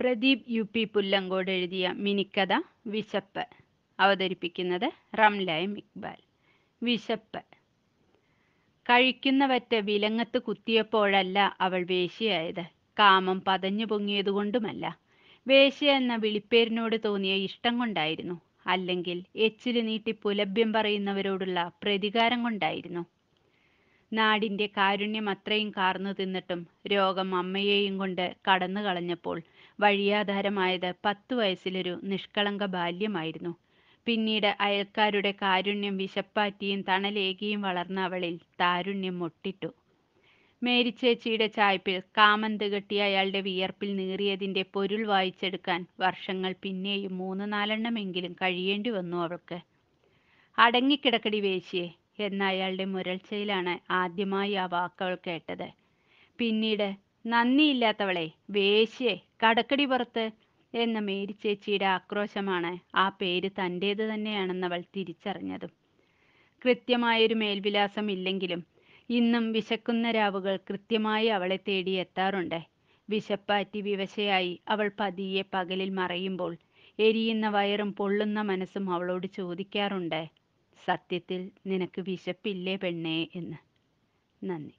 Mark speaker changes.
Speaker 1: Pradeep U P Pullangode എഴുതിയ മിനിക്കഥ വിശപ്പ് അവതരിപ്പിക്കുന്നത് റംലായ് ഇക്ബാൽ വിശപ്പ് കഴിക്കുന്നവറ്റ വിലങ്ങത്ത് കുത്തിയപ്പോഴല്ല അവൾ വേശിയായത് കാമം പതഞ്ഞു പൊങ്ങിയതുകൊണ്ടുമല്ല വേശ്യ എന്ന വിളിപ്പേരിനോട് തോന്നിയ ഇഷ്ടം കൊണ്ടായിരുന്നു അല്ലെങ്കിൽ എച്ചില് നീട്ടി പുലഭ്യം പറയുന്നവരോടുള്ള പ്രതികാരം കൊണ്ടായിരുന്നു നാടിൻ്റെ കാരുണ്യം അത്രയും കാർന്നു തിന്നിട്ടും രോഗം അമ്മയെയും കൊണ്ട് കടന്നു കളഞ്ഞപ്പോൾ വഴിയാധാരമായത് പത്തു വയസ്സിലൊരു നിഷ്കളങ്ക ബാല്യമായിരുന്നു പിന്നീട് അയൽക്കാരുടെ കാരുണ്യം വിശപ്പാറ്റിയും തണലേകിയും വളർന്ന അവളിൽ താരുണ്യം മൊട്ടിട്ടു മേരിച്ചേച്ചിയുടെ ചായ്പിൽ കാമന്ത് കെട്ടിയ അയാളുടെ വിയർപ്പിൽ നീറിയതിൻ്റെ പൊരുൾ വായിച്ചെടുക്കാൻ വർഷങ്ങൾ പിന്നെയും മൂന്ന് നാലെണ്ണമെങ്കിലും കഴിയേണ്ടി വന്നു അവൾക്ക് അടങ്ങിക്കിടക്കടി വേശിയെ എന്ന അയാളുടെ മുരൾച്ചയിലാണ് ആദ്യമായി ആ വാക്കുകൾ കേട്ടത് പിന്നീട് നന്ദിയില്ലാത്തവളെ വേശ്യെ കടക്കടി പുറത്ത് എന്ന മേരി ചേച്ചിയുടെ ആക്രോശമാണ് ആ പേര് തൻ്റേത് തന്നെയാണെന്നവൾ തിരിച്ചറിഞ്ഞതും കൃത്യമായൊരു മേൽവിലാസം ഇല്ലെങ്കിലും ഇന്നും വിശക്കുന്ന രാവുകൾ കൃത്യമായി അവളെ തേടി എത്താറുണ്ട് വിശപ്പാറ്റി വിവശയായി അവൾ പതിയെ പകലിൽ മറയുമ്പോൾ എരിയുന്ന വയറും പൊള്ളുന്ന മനസ്സും അവളോട് ചോദിക്കാറുണ്ട് സത്യത്തിൽ നിനക്ക് വിശപ്പില്ലേ പെണ്ണേ എന്ന് നന്ദി